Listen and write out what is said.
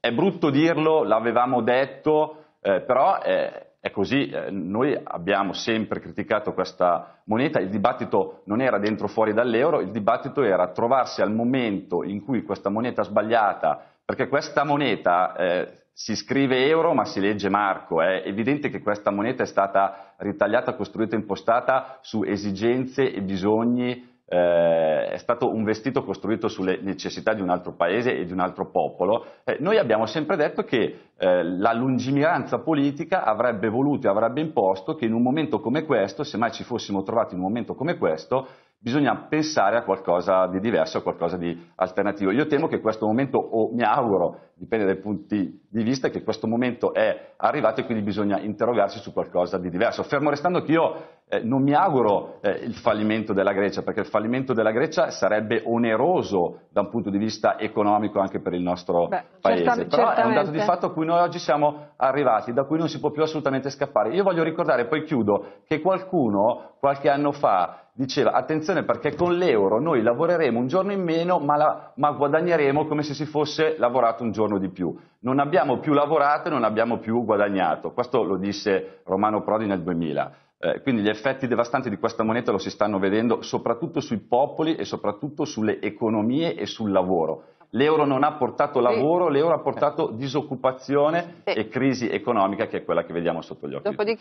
È brutto dirlo, l'avevamo detto, eh, però eh, è così, eh, noi abbiamo sempre criticato questa moneta, il dibattito non era dentro o fuori dall'euro, il dibattito era trovarsi al momento in cui questa moneta sbagliata, perché questa moneta eh, si scrive euro ma si legge Marco, è evidente che questa moneta è stata ritagliata, costruita, impostata su esigenze e bisogni eh, è stato un vestito costruito sulle necessità di un altro paese e di un altro popolo, eh, noi abbiamo sempre detto che eh, la lungimiranza politica avrebbe voluto e avrebbe imposto che in un momento come questo, se mai ci fossimo trovati in un momento come questo, bisogna pensare a qualcosa di diverso, a qualcosa di alternativo. Io temo che questo momento, o mi auguro, dipende dai punti di vista, che questo momento è arrivato e quindi bisogna interrogarsi su qualcosa di diverso. Fermo restando che io eh, non mi auguro eh, il fallimento della Grecia, perché il fallimento della Grecia sarebbe oneroso da un punto di vista economico anche per il nostro Beh, paese. Certam- Però certamente. è un dato di fatto a cui noi oggi siamo arrivati, da cui non si può più assolutamente scappare. Io voglio ricordare, poi chiudo, che qualcuno qualche anno fa diceva attenzione perché con l'euro noi lavoreremo un giorno in meno ma, la, ma, guadagneremo come se si fosse lavorato un giorno di più. Non abbiamo più lavorato e non abbiamo più guadagnato. Questo lo disse Romano Prodi nel 2000. Eh, quindi gli effetti devastanti di questa moneta lo si stanno vedendo soprattutto sui popoli e soprattutto sulle economie e sul lavoro. L'euro non ha portato lavoro, l'euro ha portato disoccupazione e crisi economica che è quella che vediamo sotto gli occhi.